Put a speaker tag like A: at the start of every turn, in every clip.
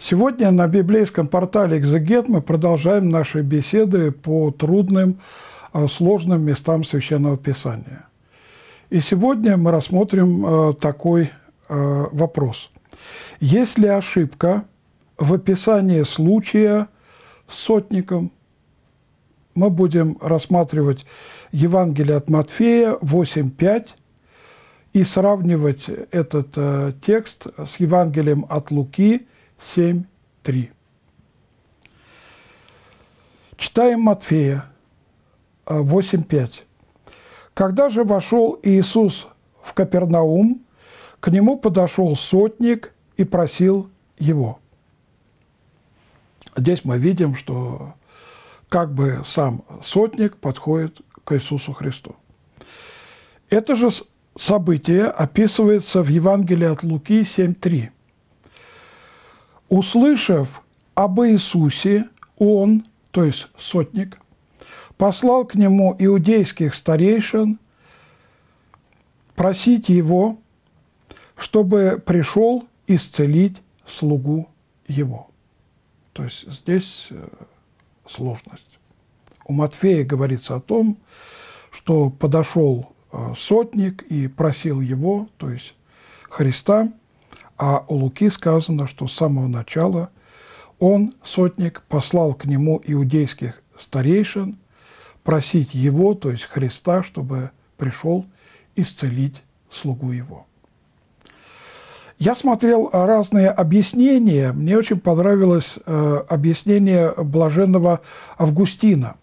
A: Сегодня на библейском портале «Экзегет» мы продолжаем наши беседы по трудным, а, сложным местам Священного Писания. И сегодня мы рассмотрим а, такой а, вопрос. Есть ли ошибка в описании случая с сотником? Мы будем рассматривать Евангелие от Матфея 8.5 и сравнивать этот текст с Евангелием от Луки – 7, 3. Читаем Матфея 8, а, 5. Когда же вошел Иисус в Капернаум, к нему подошел сотник и просил его. Здесь мы видим, что как бы сам сотник подходит к Иисусу Христу. Это же событие описывается в Евангелии от Луки 7.3. Услышав об Иисусе, он, то есть сотник, послал к нему иудейских старейшин просить его, чтобы пришел исцелить слугу его. То есть здесь э, сложность. У Матфея говорится о том, что подошел э, сотник и просил его, то есть Христа, а у Луки сказано, что с самого начала он, сотник, послал к нему иудейских старейшин просить его, то есть Христа, чтобы пришел исцелить слугу его. Я смотрел разные объяснения. Мне очень понравилось э, объяснение блаженного Августина.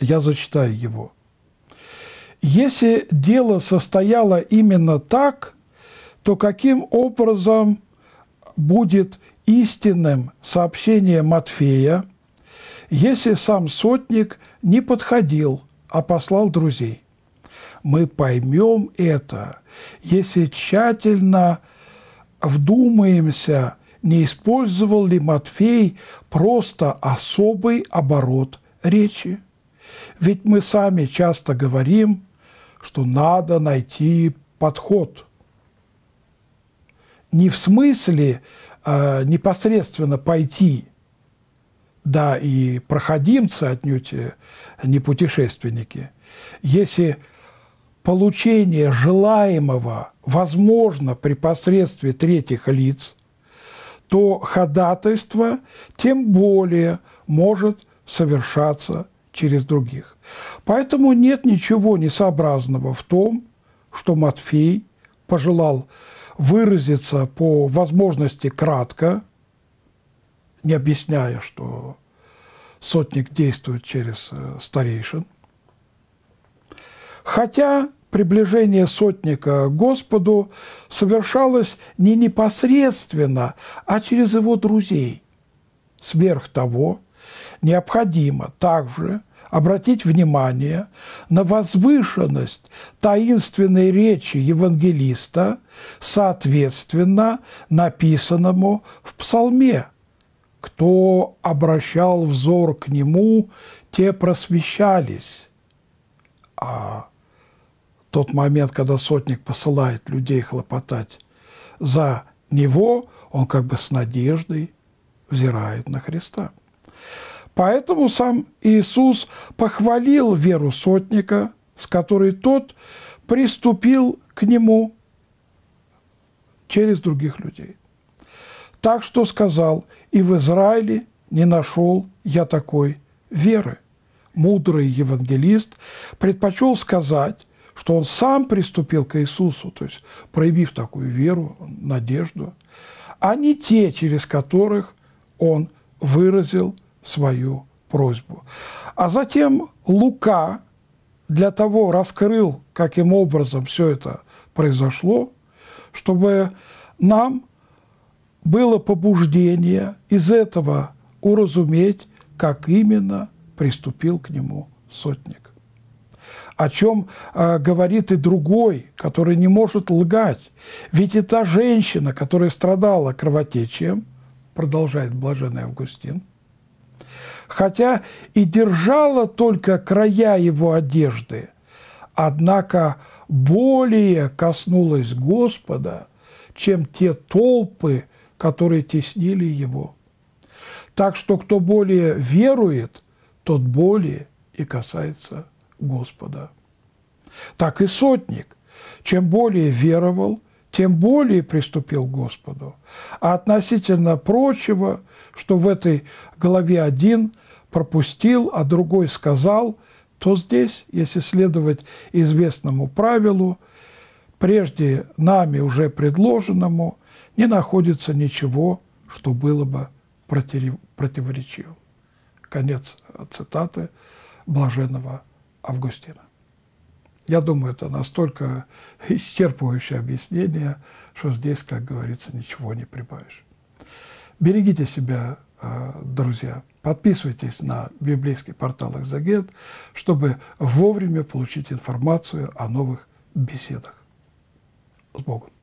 A: Я зачитаю его. Если дело состояло именно так, то каким образом будет истинным сообщение Матфея, если сам сотник не подходил, а послал друзей? Мы поймем это, если тщательно вдумаемся, не использовал ли Матфей просто особый оборот речи. Ведь мы сами часто говорим, что надо найти подход – не в смысле э, непосредственно пойти, да, и проходимцы отнюдь э, не путешественники. Если получение желаемого возможно при посредстве третьих лиц, то ходатайство тем более может совершаться через других. Поэтому нет ничего несообразного в том, что Матфей пожелал выразиться по возможности кратко, не объясняя, что сотник действует через э, старейшин. Хотя приближение сотника к Господу совершалось не непосредственно, а через его друзей. Сверх того, необходимо также обратить внимание на возвышенность таинственной речи евангелиста, соответственно написанному в псалме «Кто обращал взор к нему, те просвещались». А тот момент, когда сотник посылает людей хлопотать за него, он как бы с надеждой взирает на Христа. Поэтому сам Иисус похвалил веру сотника, с которой тот приступил к нему через других людей. Так что сказал, и в Израиле не нашел я такой веры. Мудрый евангелист предпочел сказать, что он сам приступил к Иисусу, то есть проявив такую веру, надежду, а не те, через которых он выразил свою просьбу. А затем Лука для того раскрыл, каким образом все это произошло, чтобы нам было побуждение из этого уразуметь, как именно приступил к нему сотник. О чем э, а, говорит и другой, который не может лгать. Ведь и та женщина, которая страдала кровотечием, продолжает блаженный Августин – хотя и держала только края его одежды, однако более коснулась Господа, чем те толпы, которые теснили его. Так что кто более верует, тот более и касается Господа. Так и сотник. Чем более веровал, тем более приступил к Господу. А относительно прочего, что в этой главе один пропустил, а другой сказал, то здесь, если следовать известному правилу, прежде нами уже предложенному, не находится ничего, что было бы противоречивым. Конец цитаты блаженного Августина. Я думаю, это настолько исчерпывающее объяснение, что здесь, как говорится, ничего не прибавишь. Берегите себя, э, друзья. Подписывайтесь на библейский портал «Экзагент», чтобы вовремя получить информацию о новых беседах. С Богом!